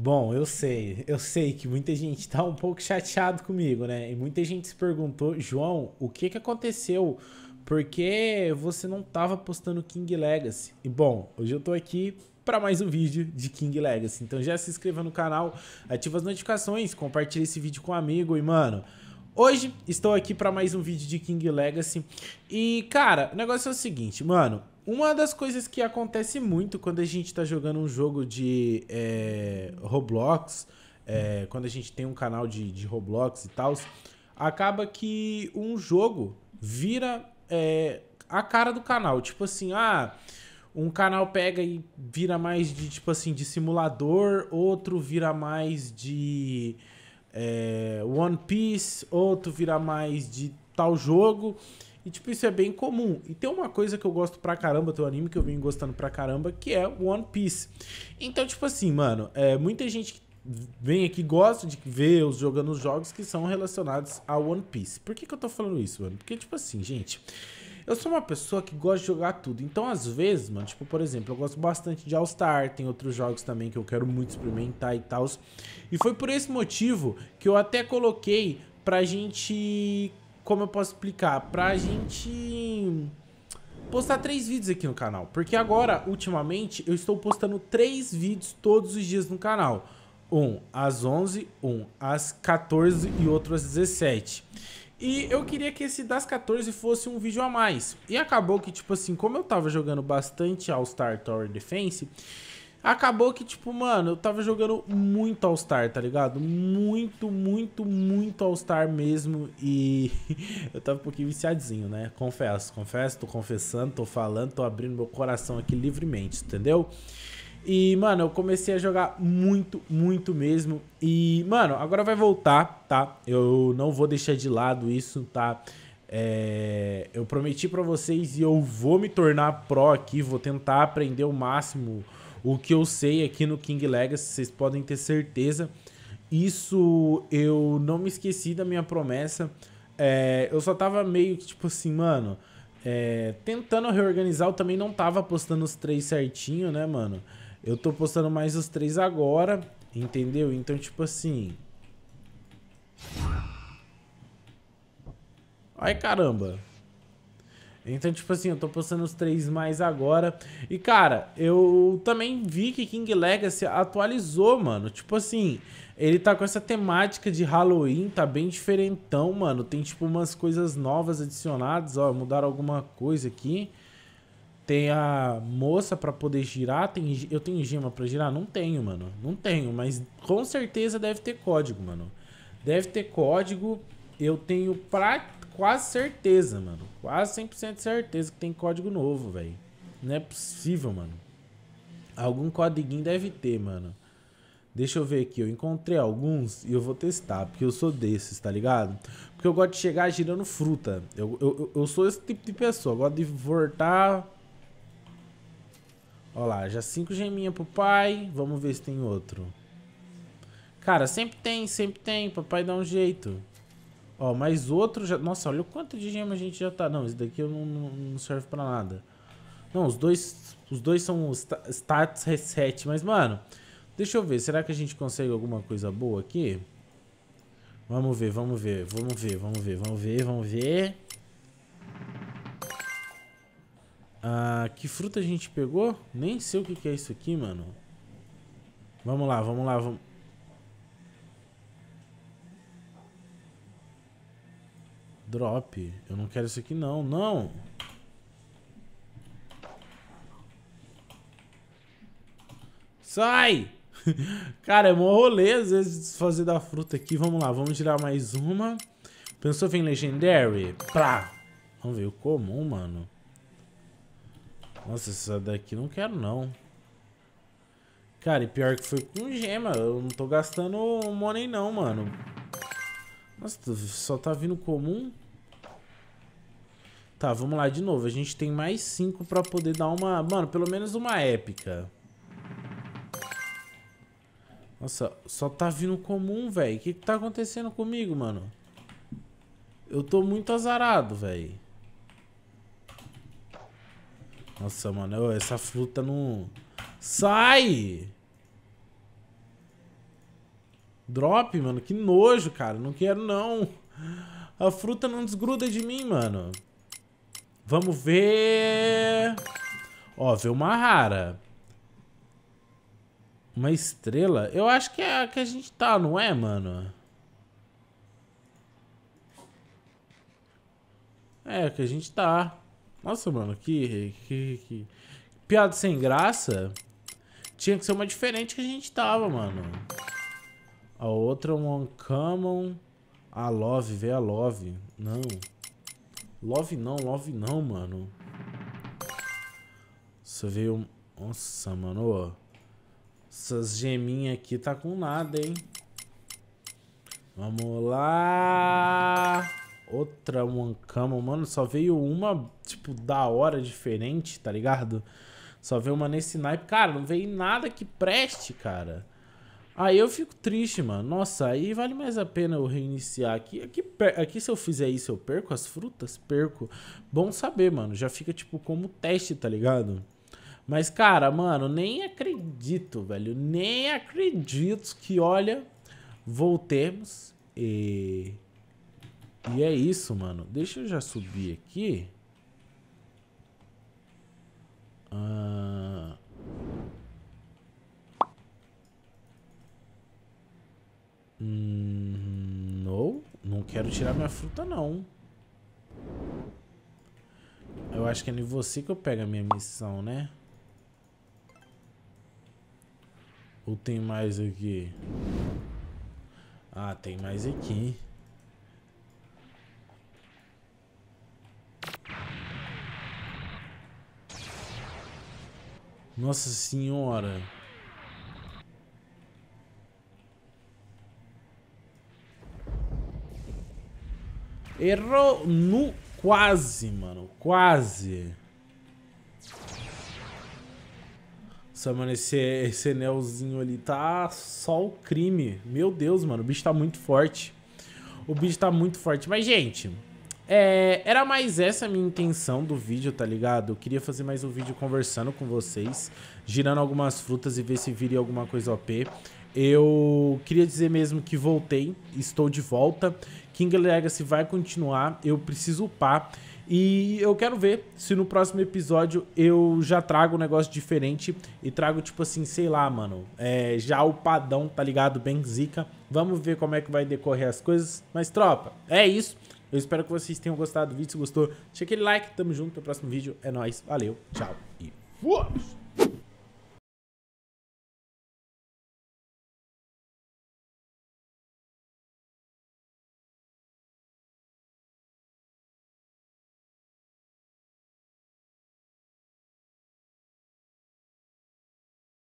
Bom, eu sei, eu sei que muita gente está um pouco chateado comigo, né? E muita gente se perguntou, João, o que que aconteceu? Por que você não estava postando King Legacy? E bom, hoje eu estou aqui para mais um vídeo de King Legacy. Então já se inscreva no canal, ativa as notificações, compartilha esse vídeo com um amigo e mano, hoje estou aqui para mais um vídeo de King Legacy. E cara, o negócio é o seguinte, mano, uma das coisas que acontece muito quando a gente tá jogando um jogo de é, Roblox, é, quando a gente tem um canal de, de Roblox e tal, acaba que um jogo vira é, a cara do canal. Tipo assim, ah, um canal pega e vira mais de, tipo assim, de simulador, outro vira mais de é, One Piece, outro vira mais de tal jogo. E, tipo, isso é bem comum. E tem uma coisa que eu gosto pra caramba, tem um anime que eu venho gostando pra caramba, que é One Piece. Então, tipo assim, mano, é, muita gente que vem aqui gosta de ver os jogando os jogos que são relacionados a One Piece. Por que, que eu tô falando isso, mano? Porque, tipo assim, gente. Eu sou uma pessoa que gosta de jogar tudo. Então, às vezes, mano, tipo, por exemplo, eu gosto bastante de All-Star, tem outros jogos também que eu quero muito experimentar e tal. E foi por esse motivo que eu até coloquei pra gente como eu posso explicar? Pra gente postar três vídeos aqui no canal. Porque agora, ultimamente, eu estou postando três vídeos todos os dias no canal. Um às 11, um às 14 e outro às 17. E eu queria que esse das 14 fosse um vídeo a mais. E acabou que, tipo assim, como eu tava jogando bastante All-Star Tower Defense, Acabou que, tipo, mano, eu tava jogando muito All-Star, tá ligado? Muito, muito, muito All-Star mesmo. E eu tava um pouquinho viciadinho, né? Confesso, confesso, tô confessando, tô falando, tô abrindo meu coração aqui livremente, entendeu? E, mano, eu comecei a jogar muito, muito mesmo. E, mano, agora vai voltar, tá? Eu não vou deixar de lado isso, tá? É... Eu prometi pra vocês e eu vou me tornar pro aqui, vou tentar aprender o máximo o que eu sei aqui no King Legacy, vocês podem ter certeza. Isso eu não me esqueci da minha promessa. É, eu só tava meio que tipo assim, mano. É, tentando reorganizar, eu também não tava postando os três certinho, né, mano? Eu tô postando mais os três agora, entendeu? Então, tipo assim. Ai, caramba. Então, tipo assim, eu tô postando os três mais agora. E, cara, eu também vi que King Legacy atualizou, mano. Tipo assim, ele tá com essa temática de Halloween, tá bem diferentão, mano. Tem, tipo, umas coisas novas adicionadas, ó, mudaram alguma coisa aqui. Tem a moça para poder girar. Tem, eu tenho gema para girar? Não tenho, mano. Não tenho, mas com certeza deve ter código, mano. Deve ter código. Eu tenho pra quase certeza, mano. Quase 100% de certeza que tem código novo, velho. Não é possível, mano. Algum código deve ter, mano. Deixa eu ver aqui, eu encontrei alguns e eu vou testar, porque eu sou desses, tá ligado? Porque eu gosto de chegar girando fruta. Eu, eu, eu sou esse tipo de pessoa, eu gosto de voltar... Olha lá, já cinco geminhas pro pai, vamos ver se tem outro. Cara, sempre tem, sempre tem, papai dá um jeito. Ó, mas outro já... Nossa, olha o quanto de gema a gente já tá... Não, esse daqui não, não, serve pra nada. Não, os dois, os dois são status reset. Mas, mano, deixa eu ver. Será que a gente consegue alguma coisa boa aqui? Vamos ver, vamos ver, vamos ver, vamos ver, vamos ver, vamos ver. Ah, que fruta a gente pegou? Nem sei o que é isso aqui, mano. Vamos lá, vamos lá, vamos... Drop. Eu não quero isso aqui não. Não! Sai! Cara, é mó rolê às vezes desfazer da fruta aqui. Vamos lá, vamos tirar mais uma. Pensou em Legendary? Pra! Vamos ver, o comum, mano. Nossa, essa daqui não quero não. Cara, e pior que foi com gema. Eu não tô gastando money não, mano. Nossa, só tá vindo comum. Tá, vamos lá de novo. A gente tem mais cinco pra poder dar uma... Mano, pelo menos uma épica. Nossa, só tá vindo comum, velho. O que que tá acontecendo comigo, mano? Eu tô muito azarado, velho. Nossa, mano, essa fruta não... Sai! Drop, mano, que nojo, cara. Não quero, não. A fruta não desgruda de mim, mano. Vamos ver... Ó, ver uma rara. Uma estrela? Eu acho que é a que a gente tá, não é, mano? É, a que a gente tá. Nossa, mano, que, que, que... Piada sem graça. Tinha que ser uma diferente que a gente tava, mano. A outra uma é um uncommon. A love, vê a love. Não. Love não, love não, mano. Você veio... Nossa, mano, Essas geminhas aqui tá com nada, hein? Vamos lá! Outra mancama, mano, só veio uma, tipo, da hora diferente, tá ligado? Só veio uma nesse naipe. Cara, não veio nada que preste, cara. Aí eu fico triste, mano. Nossa, aí vale mais a pena eu reiniciar aqui. Aqui, aqui se eu fizer isso, eu perco as frutas? Perco. Bom saber, mano. Já fica, tipo, como teste, tá ligado? Mas, cara, mano, nem acredito, velho. Nem acredito que, olha, voltemos e... E é isso, mano. Deixa eu já subir aqui. quero tirar minha fruta, não. Eu acho que é em você que eu pego a minha missão, né? Ou tem mais aqui? Ah, tem mais aqui. Nossa senhora. Errou no quase, mano. Quase. Nossa, mano, esse, esse anelzinho ali tá só o crime. Meu Deus, mano, o bicho tá muito forte. O bicho tá muito forte. Mas, gente, é, era mais essa a minha intenção do vídeo, tá ligado? Eu queria fazer mais um vídeo conversando com vocês, girando algumas frutas e ver se viria alguma coisa OP. Eu queria dizer mesmo que voltei, estou de volta. King Legacy vai continuar, eu preciso upar. E eu quero ver se no próximo episódio eu já trago um negócio diferente e trago, tipo assim, sei lá, mano, é, já o padão, tá ligado? Bem zica. Vamos ver como é que vai decorrer as coisas. Mas, tropa, é isso. Eu espero que vocês tenham gostado do vídeo. Se gostou, deixa aquele like. Tamo junto. Até o próximo vídeo. É nóis. Valeu, tchau e fui!